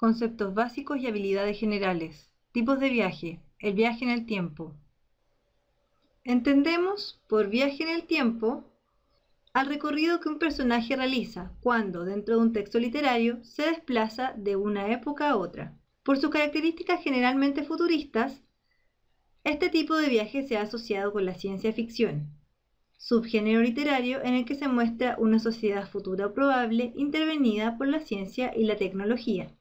conceptos básicos y habilidades generales, tipos de viaje, el viaje en el tiempo. Entendemos por viaje en el tiempo al recorrido que un personaje realiza cuando, dentro de un texto literario, se desplaza de una época a otra. Por sus características generalmente futuristas, este tipo de viaje se ha asociado con la ciencia ficción, subgénero literario en el que se muestra una sociedad futura o probable intervenida por la ciencia y la tecnología.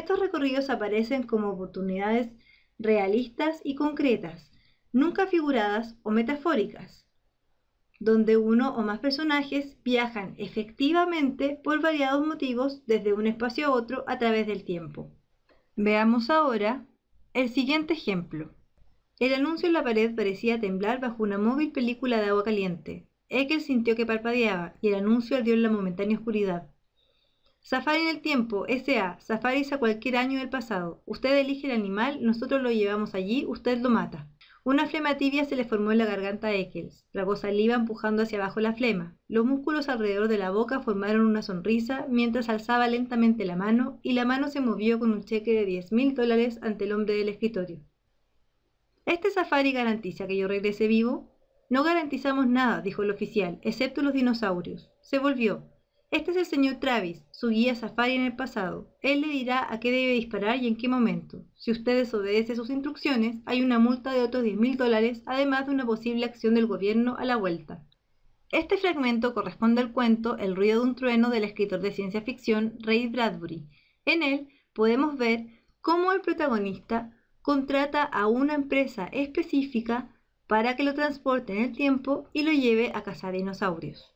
Estos recorridos aparecen como oportunidades realistas y concretas, nunca figuradas o metafóricas, donde uno o más personajes viajan efectivamente por variados motivos desde un espacio a otro a través del tiempo. Veamos ahora el siguiente ejemplo. El anuncio en la pared parecía temblar bajo una móvil película de agua caliente. Ekel sintió que parpadeaba y el anuncio ardió en la momentánea oscuridad. Safari en el tiempo, SA, safaris a cualquier año del pasado. Usted elige el animal, nosotros lo llevamos allí, usted lo mata. Una flema tibia se le formó en la garganta de Eccles, voz saliva empujando hacia abajo la flema. Los músculos alrededor de la boca formaron una sonrisa mientras alzaba lentamente la mano y la mano se movió con un cheque de 10 mil dólares ante el hombre del escritorio. ¿Este safari garantiza que yo regrese vivo? No garantizamos nada, dijo el oficial, excepto los dinosaurios. Se volvió. Este es el señor Travis, su guía safari en el pasado. Él le dirá a qué debe disparar y en qué momento. Si usted desobedece sus instrucciones, hay una multa de otros 10.000 mil dólares, además de una posible acción del gobierno a la vuelta. Este fragmento corresponde al cuento El ruido de un trueno del escritor de ciencia ficción Ray Bradbury. En él podemos ver cómo el protagonista contrata a una empresa específica para que lo transporte en el tiempo y lo lleve a cazar dinosaurios.